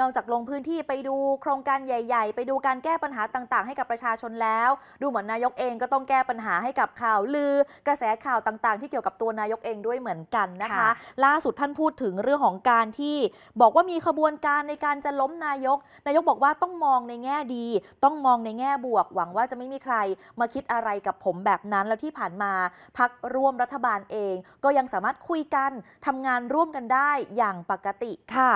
นอกจากลงพื้นที่ไปดูโครงการใหญ่ ๆ ไปดูการแก้ปัญหาต่าง ๆ ให้กับประชาชนแล้ว ดูเหมือนนายกเองก็ต้องแก้ปัญหาให้กับข่าวลือกระแสข่าวต่าง ๆ ที่เกี่ยวกับตัวนายกเองด้วยเหมือนกันนะคะ ล่าสุดท่านพูดถึงเรื่องของการที่ บอกว่ามีขบวนการในการจะล้มนายก นายกบอกว่าต้องมองในแง่ดี ต้องมองในแง่บวก หวังว่าจะไม่มีใครมาคิดอะไรกับผมแบบนั้น แล้วที่ผ่านมาพักร่วมรัฐบาลเอง ก็ยังสามารถคุยกันทำงานร่วมกันได้อย่างปกติค่ะ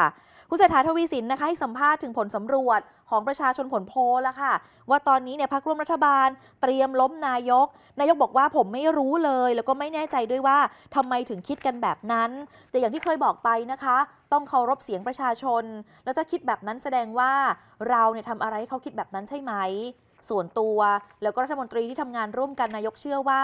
คุณเศรษฐาทวีสินนะคะให้สัมภาษณ์ถึงผลสำรวจของประชาชนผลโพลแล้วค่ะ ว่าตอนนี้เนี่ยพรรคร่วมรัฐบาล เตรียมล้มนายกนายกบอกว่าผมไม่รู้เลย แล้วก็ไม่แน่ใจด้วยว่าทำไมถึงคิดกันแบบนั้น แต่อย่างที่เคยบอกไปนะคะ ต้องเคารพเสียงประชาชน แล้วถ้าคิดแบบนั้นแสดงว่าเราเนี่ยทำอะไร ให้เขาคิดแบบนั้นใช่ไหมส่วนตัวแล้วก็รัฐมนตรีที่ทำงานร่วมกัน นายกเชื่อว่า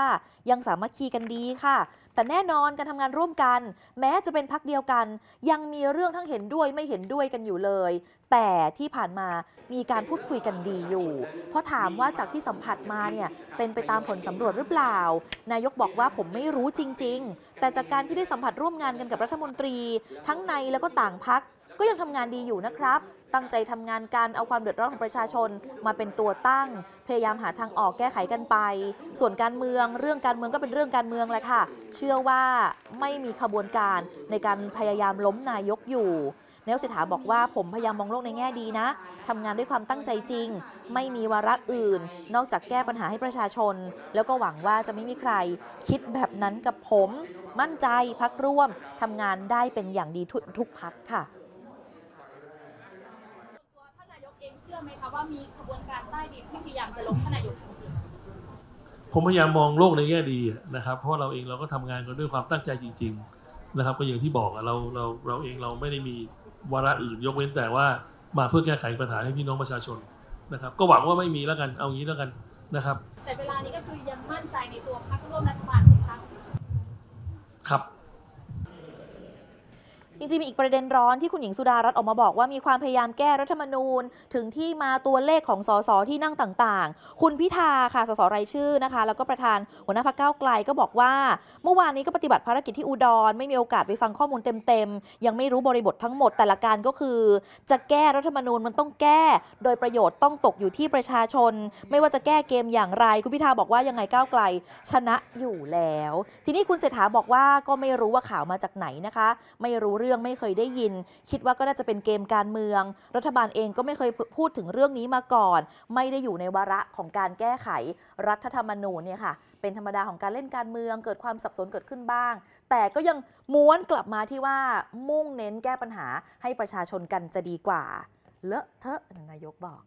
ยังสามัคคีกันดีค่ะ แต่แน่นอนการทำงานร่วมกัน แม้จะเป็นพักเดียวกัน ยังมีเรื่องทั้งเห็นด้วยไม่เห็นด้วยกันอยู่เลย แต่ที่ผ่านมามีการพูดคุยกันดีอยู่เพราะถามว่าจากที่สัมผัสมาเนี่ยเป็นไปตามผลสำรวจหรือเปล่า นายกบอกว่าผมไม่รู้จริง ๆ แต่จากการที่ได้สัมผัสร่วมงานกันกับรัฐมนตรีทั้งในแล้วก็ต่างพักก็ยังทำงานดีอยู่นะครับตั้งใจทำงานกันเอาความเดือดร้อนของประชาชนมาเป็นตัวตั้ง พยายามหาทางออกแก้ไขกันไป ส่วนการเมืองเรื่องการเมืองก็เป็นเรื่องการเมืองแหละค่ะเชื่อว่าไม่มีขบวนการในการพยายามล้มนายกอยู่นายกเศรษฐาบอกว่าผมพยายามมองโลกในแง่ดีนะทำงานด้วยความตั้งใจจริง ไม่มีวาระอื่น นอกจากแก้ปัญหาให้ประชาชน แล้วก็หวังว่าจะไม่มีใคร คิดแบบนั้นกับผม มั่นใจพักร่วมทำงานได้เป็นอย่างดีทุกพักค่ะื่อไหมคะว่ามีกระบวนการใต้ดินที่พยายามจะล้มขนายกผมพยายามมองโลกในแง่ดีนะครับ เพราะเราเองเราก็ทำงานกันด้วยความตั้งใจจริงๆนะครับ ก็อย่างที่บอกเราเราเราเองเราไม่ได้มีวาระอื่นยกเว้นแต่ว่ามาเพื่อแก้ไขปัญหาให้พี่น้องประชาชนนะครับ ก็หวังว่าไม่มีแล้วกันเอางี้แล้วกันนะครับแต่เวลานี้ก็คือยังมั่นใจในตัวพรรคร่วมรัฐบาลจริงๆมีอีกประเด็นร้อนที่คุณหญิงสุดารัตน์ออกมาบอกว่ามีความพยายามแก้รัฐธรรมนูญ ถึงที่มาตัวเลขของสสที่นั่งต่างๆ คุณพิธาค่ะสสรายชื่อนะคะ แล้วก็ประธานหัวหน้าพรรคก้าวไกลก็บอกว่า เมื่อวานนี้ก็ปฏิบัติภารกิจที่อุดรไม่มีโอกาสไปฟังข้อมูลเต็มๆ ยังไม่รู้บริบททั้งหมดแต่ละการก็คือ จะแก้รัฐธรรมนูญมันต้องแก้ โดยประโยชน์ต้องตกอยู่ที่ประชาชน ไม่ว่าจะแก้เกมอย่างไร คุณพิธาบอกว่ายังไงก้าวไกลชนะอยู่แล้ว ทีนี้คุณเศรษฐาบอกว่าก็ไม่รู้ว่าข่าวมาจากไหนนะคะ ไม่รู้รื่องไม่เคยได้ยินคิดว่าก็น่าจะเป็นเกมการเมือง รัฐบาลเองก็ไม่เคยพูดถึงเรื่องนี้มาก่อน ไม่ได้อยู่ในวาระของการแก้ไขรัฐธรรมนูญเนี่ยค่ะ เป็นธรรมดาของการเล่นการเมือง เกิดความสับสนเกิดขึ้นบ้าง แต่ก็ยังม้วนกลับมาที่ว่ามุ่งเน้นแก้ปัญหาให้ประชาชนกันจะดีกว่าเลอะเทอะนายกบอก